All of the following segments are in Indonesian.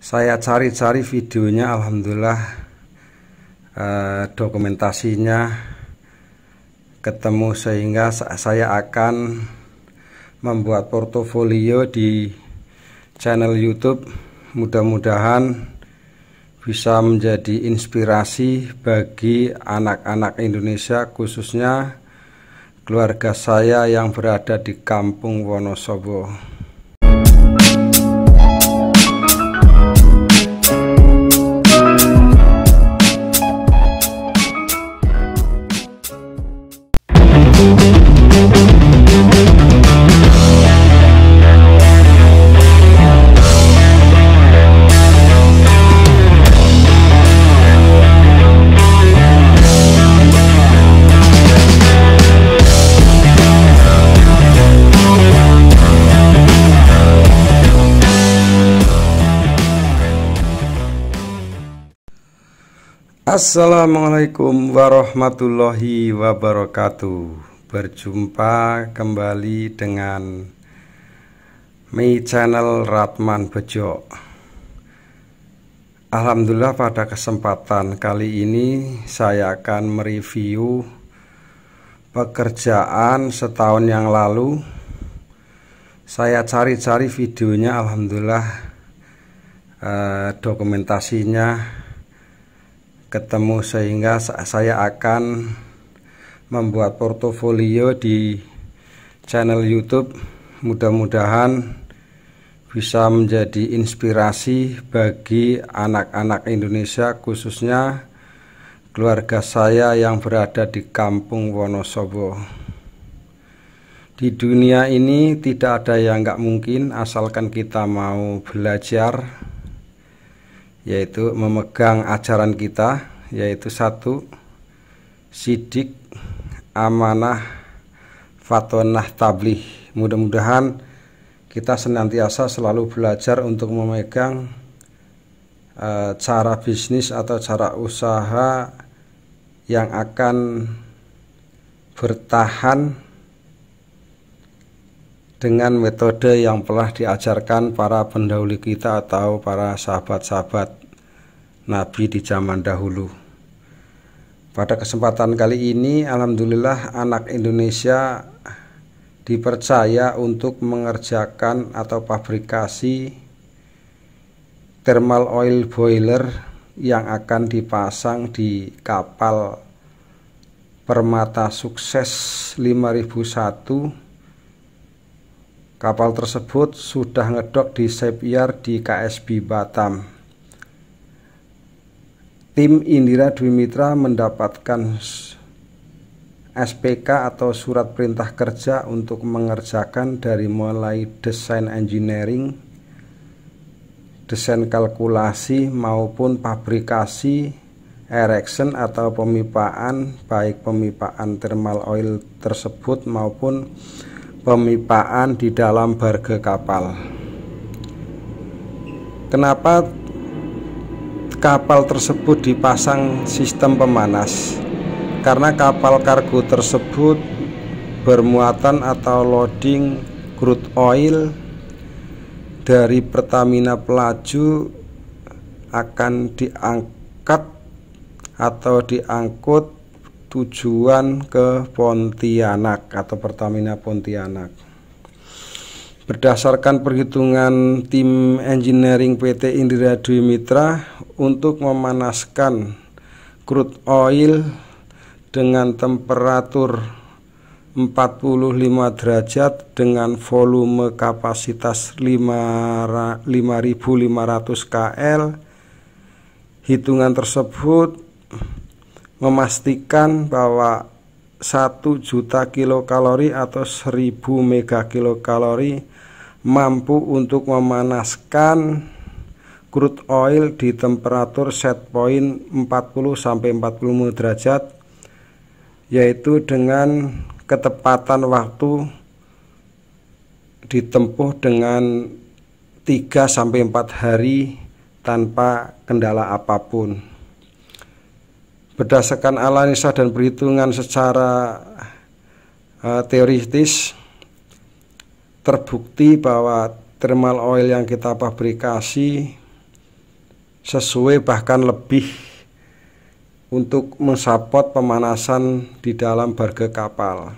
saya cari-cari videonya Alhamdulillah eh, dokumentasinya ketemu sehingga saya akan membuat portofolio di channel YouTube mudah-mudahan bisa menjadi inspirasi bagi anak-anak Indonesia khususnya keluarga saya yang berada di kampung Wonosobo. Assalamualaikum warahmatullahi wabarakatuh Berjumpa kembali dengan Mi Channel Ratman Bejo Alhamdulillah pada kesempatan kali ini saya akan mereview pekerjaan setahun yang lalu Saya cari-cari videonya Alhamdulillah eh, dokumentasinya ketemu sehingga saya akan membuat portofolio di channel YouTube mudah-mudahan bisa menjadi inspirasi bagi anak-anak Indonesia khususnya keluarga saya yang berada di kampung Wonosobo di dunia ini tidak ada yang nggak mungkin asalkan kita mau belajar yaitu memegang ajaran kita yaitu satu sidik amanah fatonah tablih mudah-mudahan kita senantiasa selalu belajar untuk memegang e, cara bisnis atau cara usaha yang akan bertahan dengan metode yang telah diajarkan para pendahulu kita atau para sahabat-sahabat Nabi di zaman dahulu. Pada kesempatan kali ini, alhamdulillah, anak Indonesia dipercaya untuk mengerjakan atau pabrikasi thermal oil boiler yang akan dipasang di kapal Permata Sukses 5001 Kapal tersebut sudah ngedok di Sepiar di KSB Batam. Tim Indira Dwi Mitra mendapatkan SPK atau surat perintah kerja untuk mengerjakan dari mulai desain engineering, desain kalkulasi maupun pabrikasi erection atau pemipaan baik pemipaan thermal oil tersebut maupun pemipaan di dalam barge kapal. Kenapa kapal tersebut dipasang sistem pemanas? Karena kapal kargo tersebut bermuatan atau loading crude oil dari Pertamina Pelaju akan diangkat atau diangkut tujuan ke Pontianak atau Pertamina Pontianak. Berdasarkan perhitungan tim engineering PT Indira Dwi Mitra untuk memanaskan crude oil dengan temperatur 45 derajat dengan volume kapasitas 5500 kl hitungan tersebut memastikan bahwa 1 juta kilokalori atau 1000 megakilokalori mampu untuk memanaskan crude oil di temperatur set point 40 sampai 40 derajat yaitu dengan ketepatan waktu ditempuh dengan 3 sampai 4 hari tanpa kendala apapun berdasarkan analisa dan perhitungan secara uh, eh, teoritis terbukti bahwa thermal oil yang kita pabrikasi sesuai bahkan lebih untuk mensupport pemanasan di dalam barge kapal.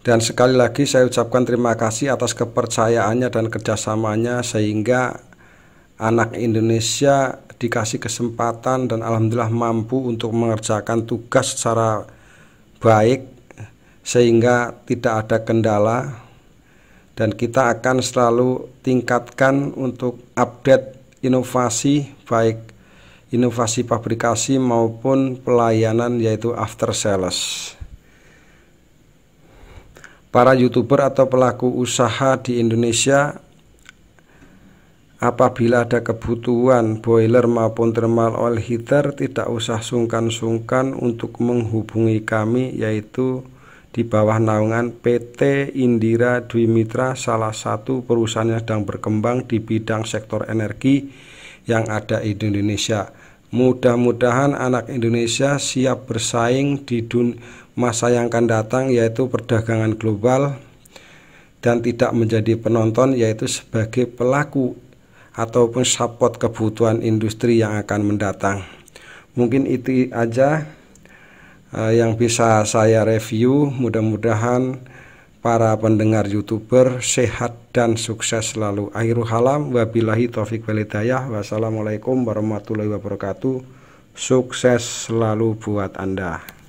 Dan sekali lagi saya ucapkan terima kasih atas kepercayaannya dan kerjasamanya sehingga anak Indonesia dikasih kesempatan dan alhamdulillah mampu untuk mengerjakan tugas secara baik sehingga tidak ada kendala dan kita akan selalu tingkatkan untuk update inovasi baik inovasi pabrikasi maupun pelayanan yaitu after sales. Para youtuber atau pelaku usaha di Indonesia Apabila ada kebutuhan boiler maupun thermal oil heater tidak usah sungkan-sungkan untuk menghubungi kami yaitu di bawah naungan PT Indira Dwi Mitra salah satu perusahaan yang sedang berkembang di bidang sektor energi yang ada di Indonesia. Mudah-mudahan anak Indonesia siap bersaing di masa yang akan datang yaitu perdagangan global dan tidak menjadi penonton yaitu sebagai pelaku ataupun support kebutuhan industri yang akan mendatang. Mungkin itu aja uh, yang bisa saya review. Mudah-mudahan para pendengar youtuber sehat dan sukses selalu. Akhirul halam, wabillahi taufik walidayah. Wassalamualaikum warahmatullahi wabarakatuh. Sukses selalu buat Anda.